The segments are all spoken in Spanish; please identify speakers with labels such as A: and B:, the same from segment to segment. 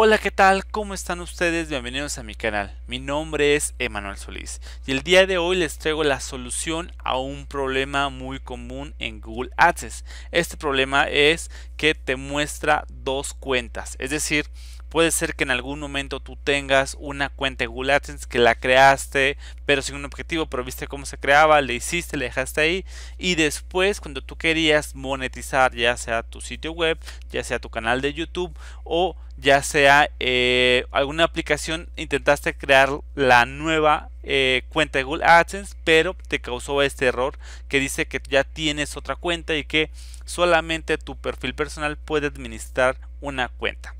A: Hola, ¿qué tal? ¿Cómo están ustedes? Bienvenidos a mi canal. Mi nombre es Emanuel Solís y el día de hoy les traigo la solución a un problema muy común en Google Ads. Este problema es que te muestra dos cuentas, es decir, Puede ser que en algún momento tú tengas una cuenta de Google AdSense que la creaste, pero sin un objetivo, pero viste cómo se creaba, le hiciste, le dejaste ahí. Y después, cuando tú querías monetizar, ya sea tu sitio web, ya sea tu canal de YouTube o ya sea eh, alguna aplicación, intentaste crear la nueva eh, cuenta de Google AdSense, pero te causó este error que dice que ya tienes otra cuenta y que solamente tu perfil personal puede administrar una cuenta.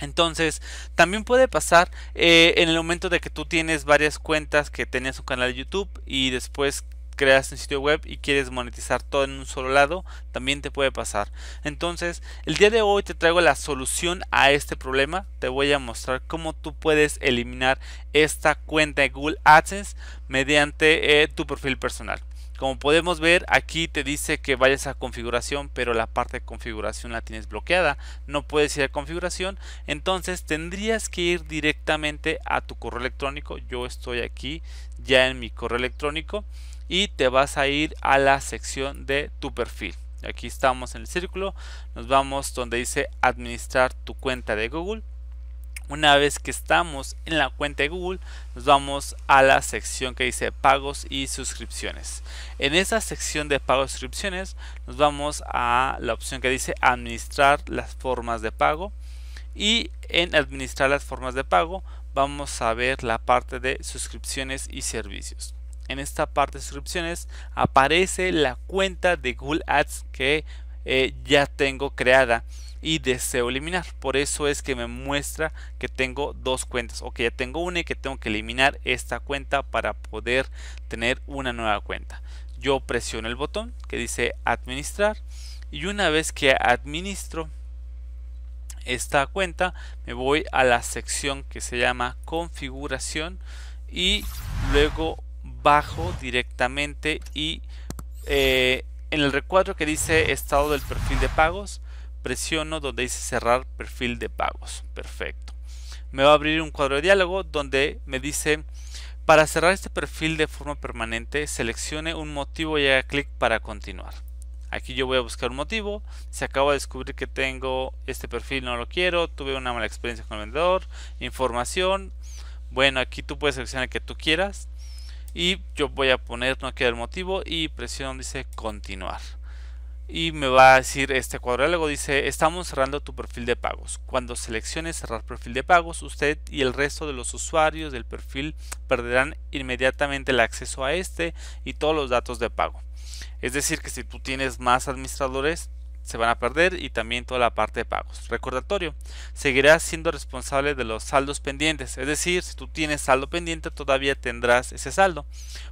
A: Entonces, también puede pasar eh, en el momento de que tú tienes varias cuentas que tenías un canal de YouTube y después creas un sitio web y quieres monetizar todo en un solo lado, también te puede pasar. Entonces, el día de hoy te traigo la solución a este problema. Te voy a mostrar cómo tú puedes eliminar esta cuenta de Google AdSense mediante eh, tu perfil personal. Como podemos ver, aquí te dice que vayas a configuración, pero la parte de configuración la tienes bloqueada. No puedes ir a configuración. Entonces tendrías que ir directamente a tu correo electrónico. Yo estoy aquí ya en mi correo electrónico. Y te vas a ir a la sección de tu perfil. Aquí estamos en el círculo. Nos vamos donde dice administrar tu cuenta de Google. Una vez que estamos en la cuenta de Google, nos vamos a la sección que dice pagos y suscripciones. En esa sección de pagos y suscripciones, nos vamos a la opción que dice administrar las formas de pago. Y en administrar las formas de pago, vamos a ver la parte de suscripciones y servicios. En esta parte de suscripciones aparece la cuenta de Google Ads que eh, ya tengo creada y deseo eliminar. Por eso es que me muestra que tengo dos cuentas o que ya tengo una y que tengo que eliminar esta cuenta para poder tener una nueva cuenta. Yo presiono el botón que dice administrar y una vez que administro esta cuenta me voy a la sección que se llama configuración y luego bajo directamente y eh, en el recuadro que dice estado del perfil de pagos, presiono donde dice cerrar perfil de pagos. Perfecto. Me va a abrir un cuadro de diálogo donde me dice para cerrar este perfil de forma permanente, seleccione un motivo y haga clic para continuar. Aquí yo voy a buscar un motivo. Se acaba de descubrir que tengo este perfil, no lo quiero. Tuve una mala experiencia con el vendedor. Información. Bueno, aquí tú puedes seleccionar el que tú quieras y yo voy a poner no queda el motivo y presiono dice continuar y me va a decir este cuadrálogo dice estamos cerrando tu perfil de pagos cuando seleccione cerrar perfil de pagos usted y el resto de los usuarios del perfil perderán inmediatamente el acceso a este y todos los datos de pago es decir que si tú tienes más administradores se van a perder y también toda la parte de pagos. Recordatorio, seguirás siendo responsable de los saldos pendientes, es decir, si tú tienes saldo pendiente todavía tendrás ese saldo.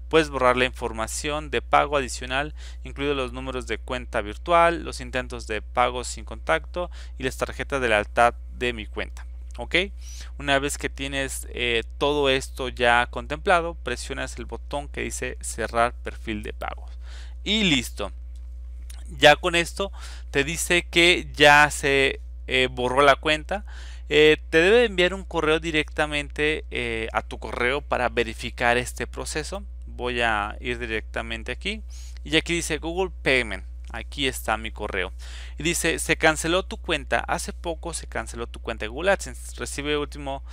A: Puedes borrar la información de pago adicional, incluidos los números de cuenta virtual, los intentos de pago sin contacto y las tarjetas de lealtad de mi cuenta. ¿ok? Una vez que tienes eh, todo esto ya contemplado, presionas el botón que dice cerrar perfil de pagos. Y listo ya con esto te dice que ya se eh, borró la cuenta. Eh, te debe enviar un correo directamente eh, a tu correo para verificar este proceso. Voy a ir directamente aquí y aquí dice Google Payment. Aquí está mi correo. Y dice, se canceló tu cuenta. Hace poco se canceló tu cuenta de Google AdSense. Recibe último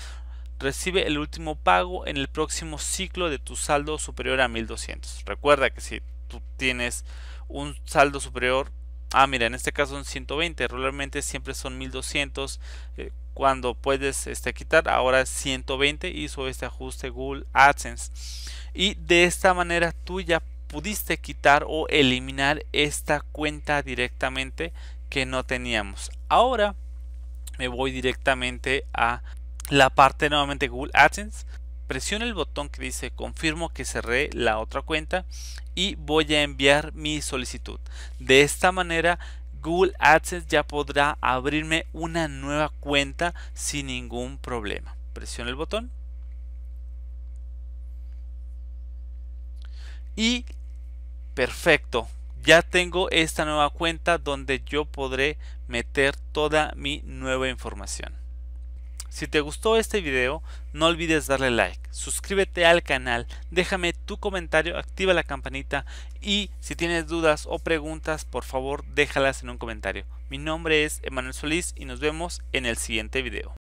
A: recibe el último pago en el próximo ciclo de tu saldo superior a 1200. Recuerda que si tú tienes un saldo superior. Ah, mira, en este caso son 120. Regularmente siempre son 1200. Eh, cuando puedes este, quitar, ahora es 120. Hizo este ajuste Google AdSense. Y de esta manera tú ya pudiste quitar o eliminar esta cuenta directamente que no teníamos. Ahora me voy directamente a la parte nuevamente Google AdSense presione el botón que dice confirmo que cerré la otra cuenta y voy a enviar mi solicitud. De esta manera Google AdSense ya podrá abrirme una nueva cuenta sin ningún problema. Presione el botón. Y perfecto, ya tengo esta nueva cuenta donde yo podré meter toda mi nueva información. Si te gustó este video, no olvides darle like, suscríbete al canal, déjame tu comentario, activa la campanita y si tienes dudas o preguntas, por favor déjalas en un comentario. Mi nombre es Emanuel Solís y nos vemos en el siguiente video.